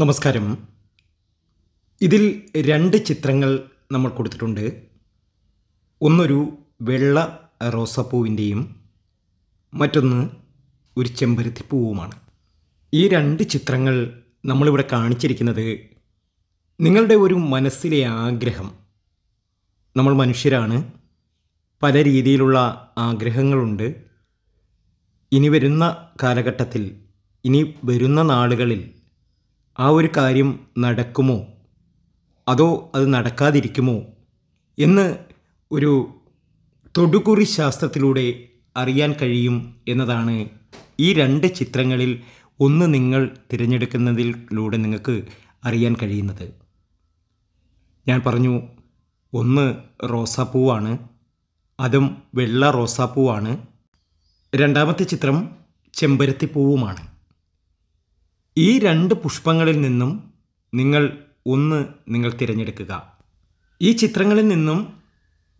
നമസ്കാരം ഇതിൽ രണ്ട് ചിത്രങ്ങൾ നമ്മൾ കൊടുത്തിട്ടുണ്ട് ഒന്നൊരു വെള്ള റോസാപ്പൂവിൻ്റെയും മറ്റൊന്ന് ഒരു ചെമ്പരത്തിപ്പൂവുമാണ് ഈ രണ്ട് ചിത്രങ്ങൾ നമ്മളിവിടെ കാണിച്ചിരിക്കുന്നത് നിങ്ങളുടെ ഒരു മനസ്സിലെ ആഗ്രഹം നമ്മൾ മനുഷ്യരാണ് പല രീതിയിലുള്ള ആഗ്രഹങ്ങളുണ്ട് ഇനി വരുന്ന കാലഘട്ടത്തിൽ ഇനി വരുന്ന നാളുകളിൽ ആ ഒരു കാര്യം നടക്കുമോ അതോ അത് നടക്കാതിരിക്കുമോ എന്ന് ഒരു തൊടുകുറി ശാസ്ത്രത്തിലൂടെ അറിയാൻ കഴിയും എന്നതാണ് ഈ രണ്ട് ചിത്രങ്ങളിൽ ഒന്ന് നിങ്ങൾ തിരഞ്ഞെടുക്കുന്നതിലൂടെ നിങ്ങൾക്ക് അറിയാൻ കഴിയുന്നത് ഞാൻ പറഞ്ഞു ഒന്ന് റോസാപ്പൂവാണ് അതും വെള്ള റോസാപ്പൂവാണ് രണ്ടാമത്തെ ചിത്രം ചെമ്പരത്തിപ്പൂവുമാണ് ഈ രണ്ട് പുഷ്പങ്ങളിൽ നിന്നും നിങ്ങൾ ഒന്ന് നിങ്ങൾ തിരഞ്ഞെടുക്കുക ഈ ചിത്രങ്ങളിൽ നിന്നും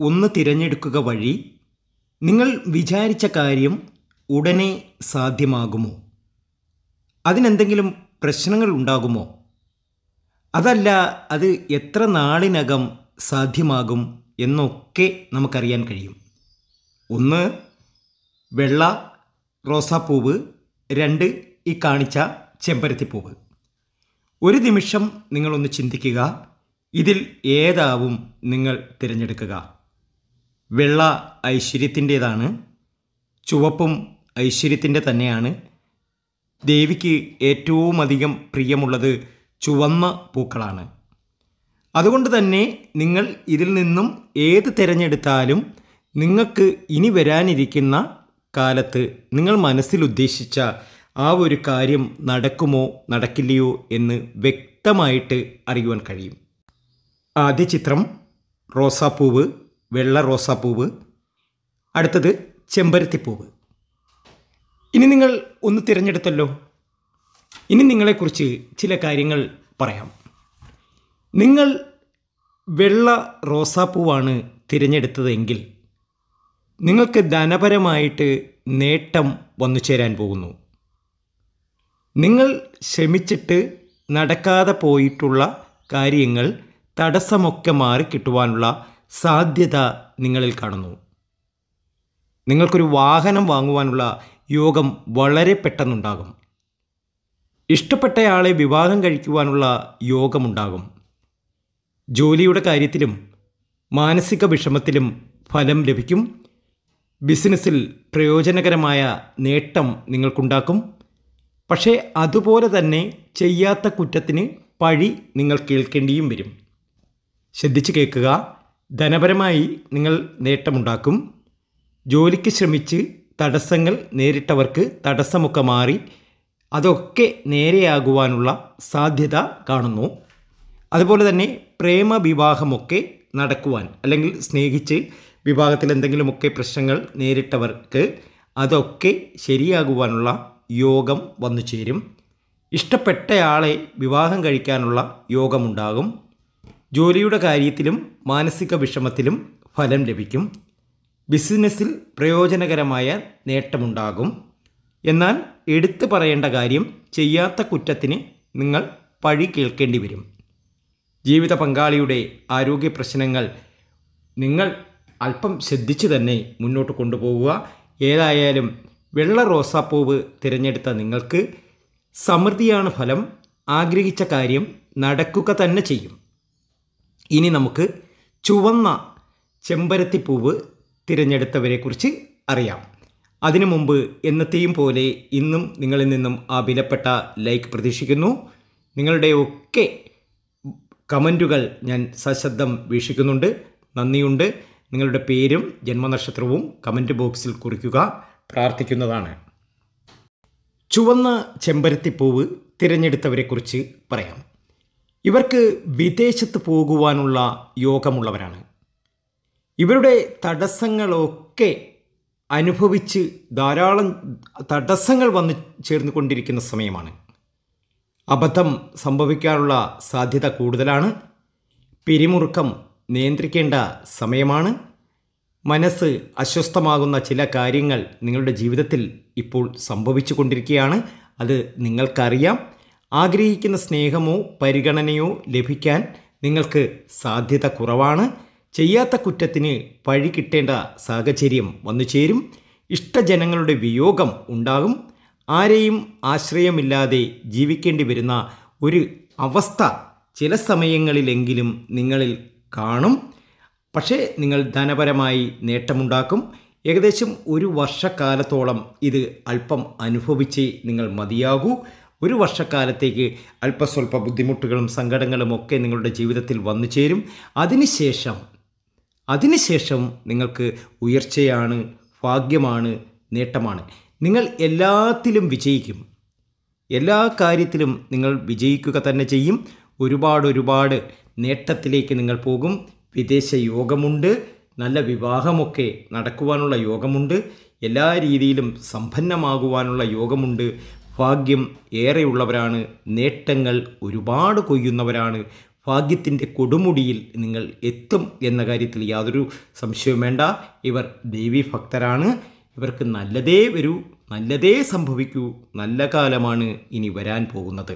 ഒന്ന് തിരഞ്ഞെടുക്കുക വഴി നിങ്ങൾ വിചാരിച്ച കാര്യം ഉടനെ സാധ്യമാകുമോ അതിനെന്തെങ്കിലും പ്രശ്നങ്ങൾ ഉണ്ടാകുമോ അതല്ല അത് എത്ര നാളിനകം സാധ്യമാകും എന്നൊക്കെ നമുക്കറിയാൻ കഴിയും ഒന്ന് വെള്ള റോസാപ്പൂവ് രണ്ട് ഈ കാണിച്ച ചെമ്പരത്തിപ്പൂവ് ഒരു നിമിഷം നിങ്ങളൊന്ന് ചിന്തിക്കുക ഇതിൽ ഏതാവും നിങ്ങൾ തിരഞ്ഞെടുക്കുക വെള്ള ഐശ്വര്യത്തിൻ്റേതാണ് ചുവപ്പും ഐശ്വര്യത്തിൻ്റെ തന്നെയാണ് ദേവിക്ക് ഏറ്റവും അധികം പ്രിയമുള്ളത് ചുവന്ന പൂക്കളാണ് അതുകൊണ്ട് തന്നെ നിങ്ങൾ ഇതിൽ നിന്നും ഏത് തിരഞ്ഞെടുത്താലും നിങ്ങൾക്ക് ഇനി വരാനിരിക്കുന്ന കാലത്ത് നിങ്ങൾ മനസ്സിൽ ഉദ്ദേശിച്ച ആ ഒരു കാര്യം നടക്കുമോ നടക്കില്ലയോ എന്ന് വ്യക്തമായിട്ട് അറിയുവാൻ കഴിയും ആദ്യ ചിത്രം റോസാപ്പൂവ് വെള്ള റോസാപ്പൂവ് അടുത്തത് ചെമ്പരത്തിപ്പൂവ് ഇനി നിങ്ങൾ ഒന്ന് തിരഞ്ഞെടുത്തല്ലോ ഇനി നിങ്ങളെക്കുറിച്ച് ചില കാര്യങ്ങൾ പറയാം നിങ്ങൾ വെള്ള റോസാപ്പൂവാണ് തിരഞ്ഞെടുത്തതെങ്കിൽ നിങ്ങൾക്ക് ധനപരമായിട്ട് നേട്ടം വന്നു ചേരാൻ പോകുന്നു നിങ്ങൾ ശ്രമിച്ചിട്ട് നടക്കാതെ പോയിട്ടുള്ള കാര്യങ്ങൾ തടസ്സമൊക്കെ മാറി കിട്ടുവാനുള്ള സാധ്യത നിങ്ങളിൽ കാണുന്നു നിങ്ങൾക്കൊരു വാഹനം വാങ്ങുവാനുള്ള യോഗം വളരെ പെട്ടെന്നുണ്ടാകും ഇഷ്ടപ്പെട്ടയാളെ വിവാഹം കഴിക്കുവാനുള്ള യോഗമുണ്ടാകും ജോലിയുടെ കാര്യത്തിലും മാനസിക വിഷമത്തിലും ഫലം ലഭിക്കും ബിസിനസ്സിൽ പ്രയോജനകരമായ നേട്ടം നിങ്ങൾക്കുണ്ടാക്കും പക്ഷേ അതുപോലെ തന്നെ ചെയ്യാത്ത കുറ്റത്തിന് പഴി നിങ്ങൾ കേൾക്കേണ്ടിയും വരും ശ്രദ്ധിച്ച് കേൾക്കുക ധനപരമായി നിങ്ങൾ നേട്ടമുണ്ടാക്കും ജോലിക്ക് ശ്രമിച്ച് തടസ്സങ്ങൾ നേരിട്ടവർക്ക് തടസ്സമൊക്കെ മാറി അതൊക്കെ നേരെയാകുവാനുള്ള സാധ്യത കാണുന്നു അതുപോലെ തന്നെ പ്രേമ വിവാഹമൊക്കെ നടക്കുവാൻ അല്ലെങ്കിൽ സ്നേഹിച്ച് വിവാഹത്തിൽ എന്തെങ്കിലുമൊക്കെ പ്രശ്നങ്ങൾ നേരിട്ടവർക്ക് അതൊക്കെ ശരിയാകുവാനുള്ള യോഗം വന്നു ചേരും ഇഷ്ടപ്പെട്ടയാളെ വിവാഹം കഴിക്കാനുള്ള യോഗമുണ്ടാകും ജോലിയുടെ കാര്യത്തിലും മാനസിക വിഷമത്തിലും ഫലം ലഭിക്കും ബിസിനസ്സിൽ പ്രയോജനകരമായ നേട്ടമുണ്ടാകും എന്നാൽ എടുത്തു പറയേണ്ട കാര്യം ചെയ്യാത്ത കുറ്റത്തിന് നിങ്ങൾ പഴി കേൾക്കേണ്ടി വരും ജീവിത പങ്കാളിയുടെ ആരോഗ്യ പ്രശ്നങ്ങൾ നിങ്ങൾ അല്പം ശ്രദ്ധിച്ച് തന്നെ മുന്നോട്ട് കൊണ്ടുപോവുക ഏതായാലും വെള്ള റോസാപ്പൂവ് തിരഞ്ഞെടുത്ത നിങ്ങൾക്ക് സമൃദ്ധിയാണ് ഫലം ആഗ്രഹിച്ച കാര്യം നടക്കുക തന്നെ ചെയ്യും ഇനി നമുക്ക് ചുവന്ന ചെമ്പരത്തിപ്പൂവ് തിരഞ്ഞെടുത്തവരെക്കുറിച്ച് അറിയാം അതിനു മുമ്പ് എന്നത്തെയും പോലെ ഇന്നും നിങ്ങളിൽ നിന്നും ആ വിലപ്പെട്ട ലൈക്ക് പ്രതീക്ഷിക്കുന്നു നിങ്ങളുടെ ഒക്കെ കമൻറ്റുകൾ ഞാൻ സശബ്ദം വീക്ഷിക്കുന്നുണ്ട് നന്ദിയുണ്ട് നിങ്ങളുടെ പേരും ജന്മനക്ഷത്രവും കമൻറ്റ് ബോക്സിൽ കുറിക്കുക പ്രാർത്ഥിക്കുന്നതാണ് ചുവന്ന ചെമ്പരത്തിപ്പൂവ് തിരഞ്ഞെടുത്തവരെക്കുറിച്ച് പറയാം ഇവർക്ക് വിദേശത്ത് പോകുവാനുള്ള യോഗമുള്ളവരാണ് ഇവരുടെ തടസ്സങ്ങളൊക്കെ അനുഭവിച്ച് ധാരാളം തടസ്സങ്ങൾ വന്നു ചേർന്നു കൊണ്ടിരിക്കുന്ന സമയമാണ് അബദ്ധം സംഭവിക്കാനുള്ള സാധ്യത കൂടുതലാണ് പിരിമുറുക്കം നിയന്ത്രിക്കേണ്ട സമയമാണ് മനസ്സ് അസ്വസ്ഥമാകുന്ന ചില കാര്യങ്ങൾ നിങ്ങളുടെ ജീവിതത്തിൽ ഇപ്പോൾ സംഭവിച്ചു കൊണ്ടിരിക്കുകയാണ് അത് നിങ്ങൾക്കറിയാം ആഗ്രഹിക്കുന്ന സ്നേഹമോ പരിഗണനയോ ലഭിക്കാൻ നിങ്ങൾക്ക് സാധ്യത കുറവാണ് ചെയ്യാത്ത കുറ്റത്തിന് പഴി കിട്ടേണ്ട സാഹചര്യം വന്നു ചേരും ഇഷ്ടജനങ്ങളുടെ വിയോഗം ഉണ്ടാകും ആരെയും ആശ്രയമില്ലാതെ ജീവിക്കേണ്ടി വരുന്ന ഒരു അവസ്ഥ ചില സമയങ്ങളിലെങ്കിലും നിങ്ങളിൽ കാണും പക്ഷേ നിങ്ങൾ ധനപരമായി നേട്ടമുണ്ടാക്കും ഏകദേശം ഒരു വർഷക്കാലത്തോളം ഇത് അല്പം അനുഭവിച്ച് നിങ്ങൾ മതിയാകൂ ഒരു വർഷക്കാലത്തേക്ക് അല്പസ്വല്പ ബുദ്ധിമുട്ടുകളും സങ്കടങ്ങളും ഒക്കെ നിങ്ങളുടെ ജീവിതത്തിൽ വന്നു ചേരും അതിനുശേഷം അതിനുശേഷം നിങ്ങൾക്ക് ഉയർച്ചയാണ് ഭാഗ്യമാണ് നേട്ടമാണ് നിങ്ങൾ എല്ലാത്തിലും വിജയിക്കും എല്ലാ കാര്യത്തിലും നിങ്ങൾ വിജയിക്കുക തന്നെ ചെയ്യും ഒരുപാട് ഒരുപാട് നേട്ടത്തിലേക്ക് നിങ്ങൾ പോകും വിദേശ യോഗമുണ്ട് നല്ല വിവാഹമൊക്കെ നടക്കുവാനുള്ള യോഗമുണ്ട് എല്ലാ രീതിയിലും സമ്പന്നമാകുവാനുള്ള യോഗമുണ്ട് ഭാഗ്യം ഏറെയുള്ളവരാണ് നേട്ടങ്ങൾ ഒരുപാട് കൊയ്യുന്നവരാണ് ഭാഗ്യത്തിൻ്റെ കൊടുമുടിയിൽ നിങ്ങൾ എത്തും എന്ന കാര്യത്തിൽ യാതൊരു സംശയവും വേണ്ട ഇവർ ദേവി ഭക്തരാണ് ഇവർക്ക് നല്ലതേ വരൂ നല്ലതേ സംഭവിക്കൂ നല്ല കാലമാണ് ഇനി വരാൻ പോകുന്നത്